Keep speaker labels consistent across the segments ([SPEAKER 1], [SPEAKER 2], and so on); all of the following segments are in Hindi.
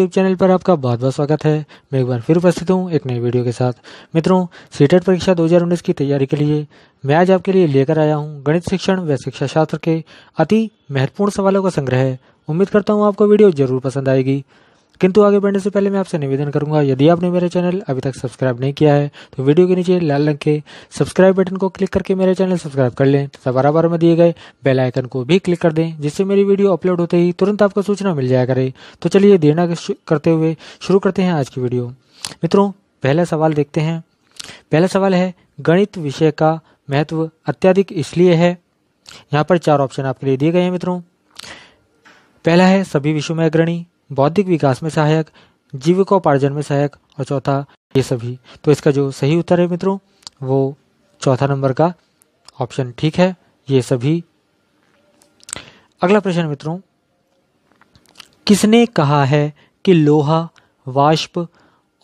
[SPEAKER 1] यूट्यूब चैनल पर आपका बहुत बहुत स्वागत है मैं एक बार फिर उपस्थित हूँ एक नई वीडियो के साथ मित्रों सीटेट परीक्षा 2019 की तैयारी के लिए मैं आज आपके लिए लेकर आया हूँ गणित शिक्षण व शिक्षा शास्त्र के अति महत्वपूर्ण सवालों का संग्रह उम्मीद करता हूँ आपको वीडियो जरूर पसंद आएगी किंतु आगे बढ़ने से पहले मैं आपसे निवेदन करूंगा यदि आपने मेरे चैनल अभी तक सब्सक्राइब नहीं किया है तो वीडियो के नीचे लाल रंग के सब्सक्राइब बटन को क्लिक करके मेरे चैनल सब्सक्राइब कर लें तथा बराबर में दिए गए बेल आइकन को भी क्लिक कर दें जिससे मेरी वीडियो अपलोड होते ही तुरंत आपको सूचना मिल जाया करे तो चलिए देना करते हुए शुरू करते हैं आज की वीडियो मित्रों पहला सवाल देखते हैं पहला सवाल है गणित विषय का महत्व अत्यधिक इसलिए है यहाँ पर चार ऑप्शन आपके लिए दिए गए हैं मित्रों पहला है सभी विषयों में अग्रणी बौद्धिक विकास में सहायक जीविकोपार्जन में सहायक और चौथा ये सभी तो इसका जो सही उत्तर है मित्रों वो चौथा नंबर का ऑप्शन ठीक है ये सभी अगला प्रश्न मित्रों किसने कहा है कि लोहा वाष्प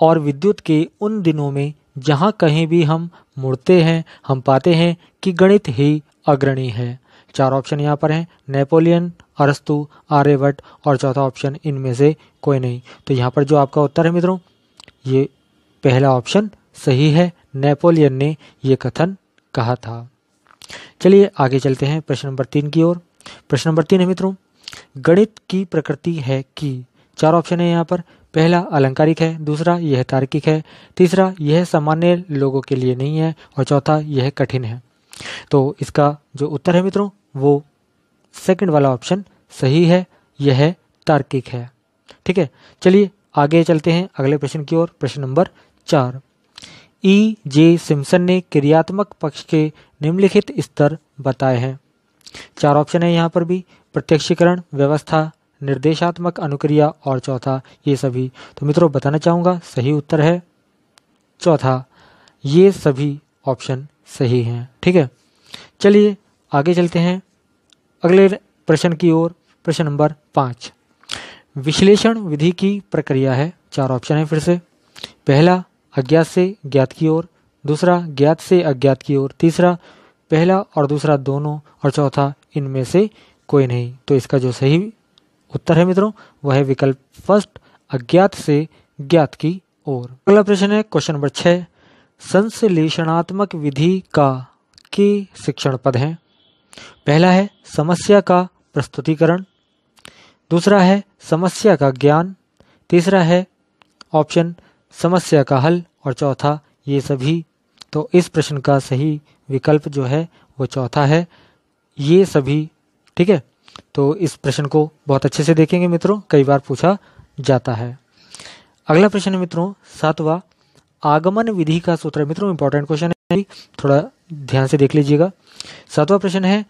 [SPEAKER 1] और विद्युत के उन दिनों में जहाँ कहीं भी हम मुड़ते हैं हम पाते हैं कि गणित ही अग्रणी है चार ऑप्शन यहाँ पर हैं नेपोलियन अरस्तु आर्यवट और चौथा ऑप्शन इनमें से कोई नहीं तो यहाँ पर जो आपका उत्तर है मित्रों ये पहला ऑप्शन सही है नेपोलियन ने ये कथन कहा था चलिए आगे चलते हैं प्रश्न नंबर तीन की ओर प्रश्न नंबर तीन है मित्रों गणित की प्रकृति है कि चार ऑप्शन है यहाँ पर पहला अलंकारिक है दूसरा यह तार्किक है तीसरा यह सामान्य लोगों के लिए नहीं है और चौथा यह कठिन है तो इसका जो उत्तर है मित्रों वो सेकंड वाला ऑप्शन सही है यह तार्किक है ठीक है चलिए आगे चलते हैं अगले प्रश्न की ओर प्रश्न नंबर चार ई जे सिम्सन ने क्रियात्मक पक्ष के निम्नलिखित स्तर बताए हैं चार ऑप्शन है यहाँ पर भी प्रत्यक्षीकरण व्यवस्था निर्देशात्मक अनुक्रिया और चौथा ये सभी तो मित्रों बताना चाहूंगा सही उत्तर है चौथा ये सभी ऑप्शन सही हैं ठीक है चलिए आगे चलते हैं अगले प्रश्न की ओर प्रश्न नंबर पाँच विश्लेषण विधि की प्रक्रिया है चार ऑप्शन है फिर से पहला अज्ञात से ज्ञात की ओर दूसरा ज्ञात से अज्ञात की ओर तीसरा पहला और दूसरा दोनों और चौथा इनमें से कोई नहीं तो इसका जो सही उत्तर है मित्रों वह है विकल्प फर्स्ट अज्ञात से ज्ञात की ओर अगला प्रश्न है क्वेश्चन नंबर छः संश्लेषणात्मक विधि का के शिक्षण पद हैं पहला है समस्या का प्रस्तुतिकरण दूसरा है समस्या का ज्ञान तीसरा है ऑप्शन समस्या का हल और चौथा ये सभी तो इस प्रश्न का सही विकल्प जो है वो चौथा है ये सभी ठीक है तो इस प्रश्न को बहुत अच्छे से देखेंगे मित्रों कई बार पूछा जाता है अगला प्रश्न मित्रों सातवां आगमन विधि का सूत्र मित्रों इंपॉर्टेंट क्वेश्चन है थोड़ा ध्यान से देख लीजिएगा सातवां प्रश्न है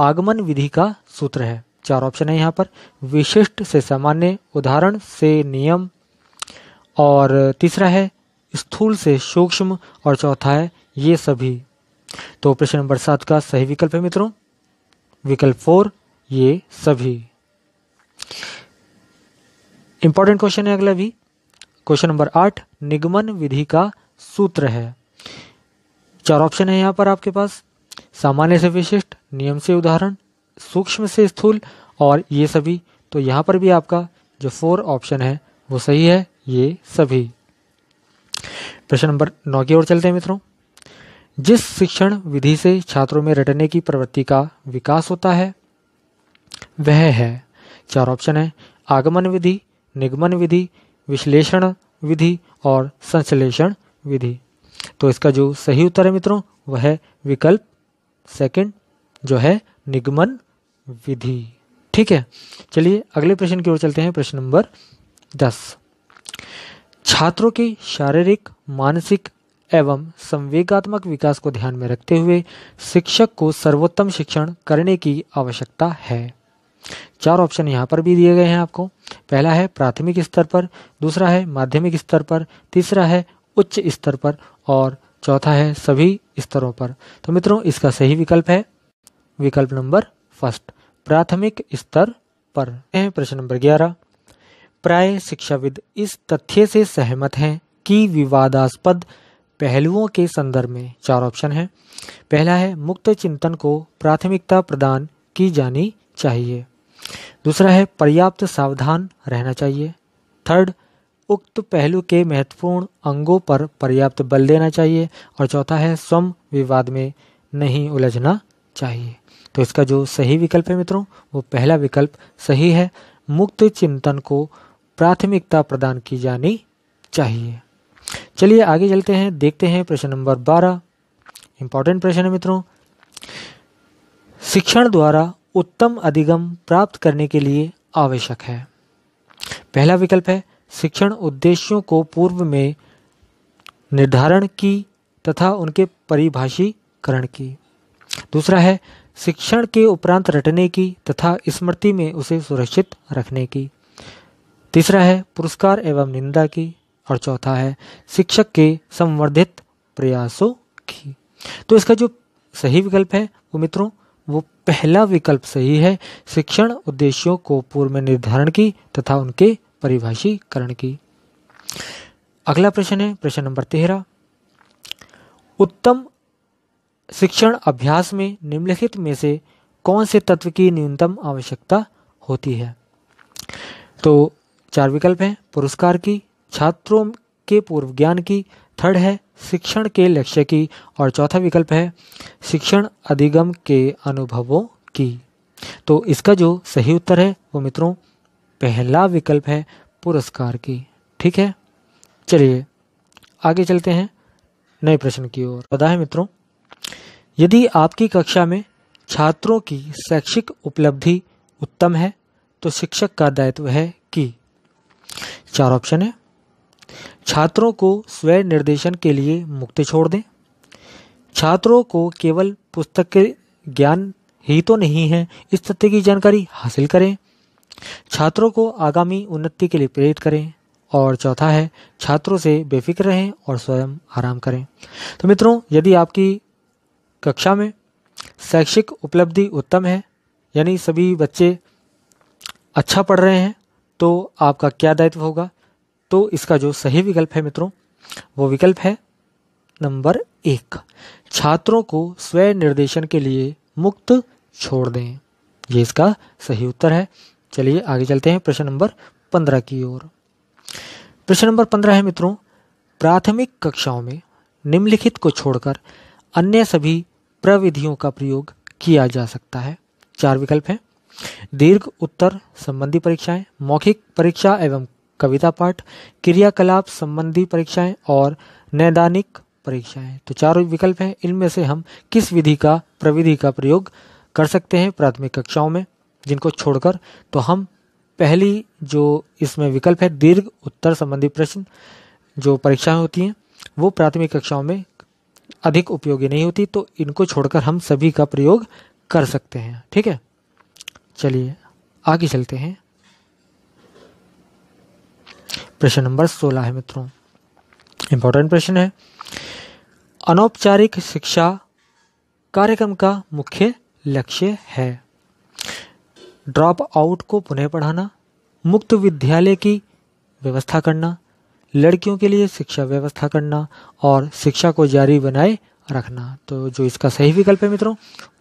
[SPEAKER 1] आगमन विधि का सूत्र है चार ऑप्शन है यहाँ पर विशिष्ट से सामान्य उदाहरण से नियम और तीसरा है स्थूल से सूक्ष्म और चौथा है ये सभी तो प्रश्न नंबर सात का सही विकल्प है मित्रों विकल्प फोर ये सभी इंपॉर्टेंट क्वेश्चन है अगला भी क्वेश्चन नंबर आठ निगमन विधि का सूत्र है चार ऑप्शन है यहाँ पर आपके पास सामान्य से विशिष्ट नियम से उदाहरण सूक्ष्म से स्थूल और ये सभी तो यहाँ पर भी आपका जो फोर ऑप्शन है वो सही है ये सभी प्रश्न नंबर नौ की ओर चलते हैं मित्रों जिस शिक्षण विधि से छात्रों में रटने की प्रवृत्ति का विकास होता है वह है चार ऑप्शन है आगमन विधि निगमन विधि विश्लेषण विधि और संश्लेषण विधि तो इसका जो सही उत्तर है मित्रों वह है विकल्प सेकंड जो है निगमन विधि ठीक है चलिए अगले प्रश्न की ओर चलते हैं प्रश्न नंबर दस छात्रों के शारीरिक मानसिक एवं संवेगात्मक विकास को ध्यान में रखते हुए शिक्षक को सर्वोत्तम शिक्षण करने की आवश्यकता है चार ऑप्शन यहाँ पर भी दिए गए हैं आपको पहला है प्राथमिक स्तर पर दूसरा है माध्यमिक स्तर पर तीसरा है उच्च स्तर पर और चौथा है सभी स्तरों पर तो मित्रों इसका सही विकल्प है विकल्प नंबर फर्स्ट प्राथमिक स्तर पर प्रश्न नंबर ग्यारह प्राय शिक्षाविद इस तथ्य से सहमत हैं कि विवादास्पद पहलुओं के संदर्भ में चार ऑप्शन हैं पहला है मुक्त चिंतन को प्राथमिकता प्रदान की जानी चाहिए दूसरा है पर्याप्त सावधान रहना चाहिए थर्ड उक्त पहलू के महत्वपूर्ण अंगों पर पर्याप्त बल देना चाहिए और चौथा है स्वम विवाद में नहीं उलझना चाहिए तो इसका जो सही विकल्प है मित्रों वो पहला विकल्प सही है मुक्त चिंतन को प्राथमिकता प्रदान की जानी चाहिए चलिए आगे चलते हैं देखते हैं प्रश्न नंबर बारह इंपॉर्टेंट प्रश्न है मित्रों शिक्षण द्वारा उत्तम अधिगम प्राप्त करने के लिए आवश्यक है पहला विकल्प है शिक्षण उद्देश्यों को पूर्व में निर्धारण की तथा उनके परिभाषीकरण की दूसरा है शिक्षण के उपरांत रटने की तथा स्मृति में उसे सुरक्षित रखने की तीसरा है पुरस्कार एवं निंदा की और चौथा है शिक्षक के संवर्धित प्रयासों की तो इसका जो सही विकल्प है वो मित्रों वो पहला विकल्प सही है शिक्षण उद्देश्यों को पूर्व में निर्धारण की तथा उनके परिभाषीकरण की अगला प्रश्न है प्रश्न नंबर तेरह उत्तम शिक्षण अभ्यास में निम्नलिखित में से कौन से तत्व की न्यूनतम आवश्यकता होती है तो चार विकल्प हैं पुरस्कार की छात्रों के पूर्व ज्ञान की थर्ड है शिक्षण के लक्ष्य की और चौथा विकल्प है शिक्षण अधिगम के अनुभवों की तो इसका जो सही उत्तर है वो मित्रों पहला विकल्प है पुरस्कार की ठीक है चलिए आगे चलते हैं नए प्रश्न की ओर पता है मित्रों यदि आपकी कक्षा में छात्रों की शैक्षिक उपलब्धि उत्तम है तो शिक्षक का दायित्व है कि चार ऑप्शन है छात्रों को स्वयं निर्देशन के लिए मुक्त छोड़ दें छात्रों को केवल पुस्तक के ज्ञान ही तो नहीं है इस तथ्य की जानकारी हासिल करें छात्रों को आगामी उन्नति के लिए प्रेरित करें और चौथा है छात्रों से बेफिक्र रहें और स्वयं आराम करें तो मित्रों यदि आपकी कक्षा में शैक्षिक उपलब्धि उत्तम है यानी सभी बच्चे अच्छा पढ़ रहे हैं तो आपका क्या दायित्व होगा तो इसका जो सही विकल्प है मित्रों वो विकल्प है नंबर एक छात्रों को स्वयं निर्देशन के लिए मुक्त छोड़ दें ये इसका सही उत्तर है चलिए आगे चलते हैं प्रश्न नंबर पंद्रह की ओर प्रश्न नंबर पंद्रह है मित्रों प्राथमिक कक्षाओं में निम्नलिखित को छोड़कर अन्य सभी प्रविधियों का प्रयोग किया जा सकता है चार विकल्प हैं दीर्घ उत्तर संबंधी परीक्षाएं मौखिक परीक्षा एवं कविता पाठ क्रियाकलाप संबंधी परीक्षाएं और नैदानिक परीक्षाएं तो चारों विकल्प हैं इनमें से हम किस विधि का प्रविधि का प्रयोग कर सकते हैं प्राथमिक कक्षाओं में जिनको छोड़कर तो हम पहली जो इसमें विकल्प है दीर्घ उत्तर संबंधी प्रश्न जो परीक्षाएं होती हैं वो प्राथमिक कक्षाओं में अधिक उपयोगी नहीं होती तो इनको छोड़कर हम सभी का प्रयोग कर सकते हैं ठीक है चलिए आगे चलते हैं प्रश्न नंबर सोलह है मित्रों इंपॉर्टेंट प्रश्न है अनौपचारिक शिक्षा कार्यक्रम का मुख्य लक्ष्य है ड्रॉप आउट को पुनः पढ़ाना मुक्त विद्यालय की व्यवस्था करना लड़कियों के लिए शिक्षा व्यवस्था करना और शिक्षा को जारी बनाए रखना तो जो इसका सही विकल्प है मित्रों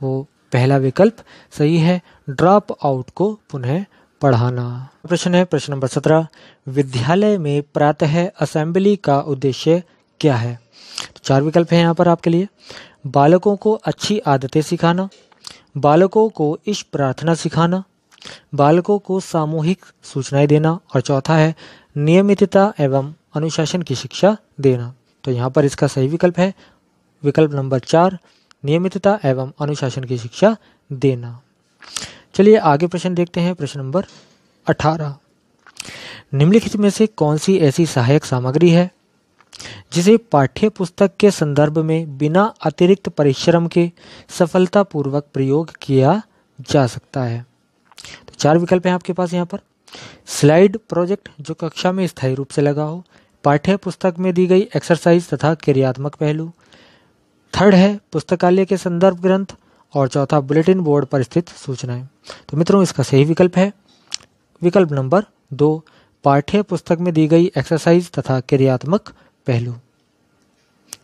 [SPEAKER 1] वो पहला विकल्प सही है ड्रॉप आउट को पुनः पढ़ाना प्रश्न है प्रश्न नंबर सत्रह विद्यालय में प्रातः असेंबली का उद्देश्य क्या है तो चार विकल्प हैं यहाँ पर आपके लिए बालकों को अच्छी आदतें सिखाना बालकों को इस प्रार्थना सिखाना बालकों को सामूहिक सूचनाएं देना और चौथा है नियमितता एवं अनुशासन की शिक्षा देना तो यहाँ पर इसका सही विकल्प है विकल्प नंबर चार नियमितता एवं अनुशासन की शिक्षा देना चलिए आगे प्रश्न देखते हैं प्रश्न नंबर अठारह निम्नलिखित में से कौन सी ऐसी सहायक सामग्री है जिसे पाठ्य पुस्तक के संदर्भ में बिना अतिरिक्त परिश्रम के सफलतापूर्वक प्रयोग किया जा सकता है तो चार विकल्प हैं आपके पास यहाँ पर स्लाइड प्रोजेक्ट जो कक्षा में स्थायी रूप से लगा हो पाठ्य पुस्तक में दी गई एक्सरसाइज तथा क्रियात्मक पहलू थर्ड है पुस्तकालय के संदर्भ ग्रंथ और चौथा बुलेटिन बोर्ड पर स्थित सूचनाएं तो मित्रों इसका सही विकल्प है विकल्प नंबर दो पाठ्य पुस्तक में दी गई एक्सरसाइज तथा क्रियात्मक पहलू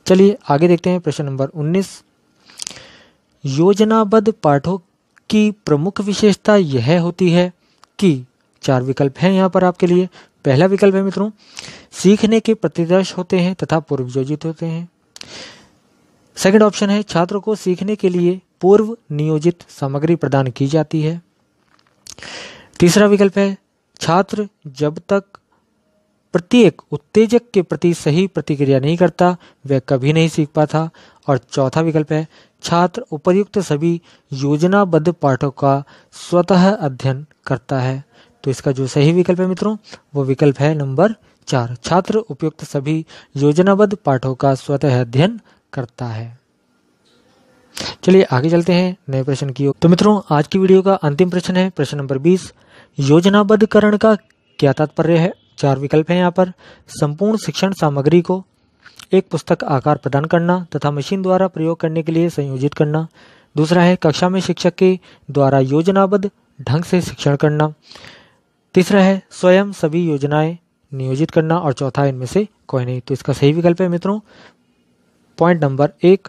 [SPEAKER 1] चलिए आगे देखते हैं प्रश्न नंबर 19 योजनाबद्ध पाठों की प्रमुख विशेषता यह होती है कि चार विकल्प हैं यहाँ पर आपके लिए पहला विकल्प है मित्रों सीखने के प्रतिदर्श होते हैं तथा पूर्वयोजित होते हैं सेकंड ऑप्शन है छात्रों को सीखने के लिए पूर्व नियोजित सामग्री प्रदान की जाती है तीसरा विकल्प है छात्र जब तक प्रत्येक उत्तेजक के प्रति सही प्रतिक्रिया नहीं करता वह कभी नहीं सीख पाता और चौथा विकल्प है छात्र उपयुक्त सभी योजनाबद्ध पाठों का स्वतः अध्ययन करता है तो इसका जो सही विकल्प है मित्रों वो विकल्प है नंबर चार छात्र उपयुक्त सभी योजनाबद्ध पाठों का स्वतः अध्ययन करता है चलिए आगे चलते हैं नए प्रश्न की ओर तो मित्रों आज की वीडियो का अंतिम प्रश्न है प्रश्न नंबर बीस योजनाबद्धकरण का क्या तात्पर्य है चार विकल्प हैं यहाँ पर संपूर्ण शिक्षण सामग्री को एक पुस्तक आकार प्रदान करना तथा मशीन द्वारा प्रयोग करने के लिए संयोजित करना दूसरा है कक्षा में शिक्षक के द्वारा योजनाबद्ध ढंग से शिक्षण करना तीसरा है स्वयं सभी योजनाएं नियोजित करना और चौथा इनमें से कोई नहीं तो इसका सही विकल्प है मित्रों पॉइंट नंबर एक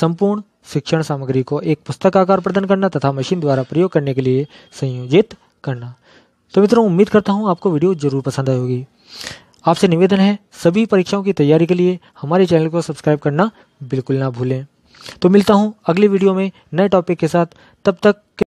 [SPEAKER 1] संपूर्ण शिक्षण सामग्री को एक पुस्तक आकार प्रदान करना तथा मशीन द्वारा प्रयोग करने के लिए संयोजित करना तो मित्रों उम्मीद करता हूँ आपको वीडियो जरूर पसंद आई होगी आपसे निवेदन है सभी परीक्षाओं की तैयारी के लिए हमारे चैनल को सब्सक्राइब करना बिल्कुल ना भूलें तो मिलता हूँ अगले वीडियो में नए टॉपिक के साथ तब तक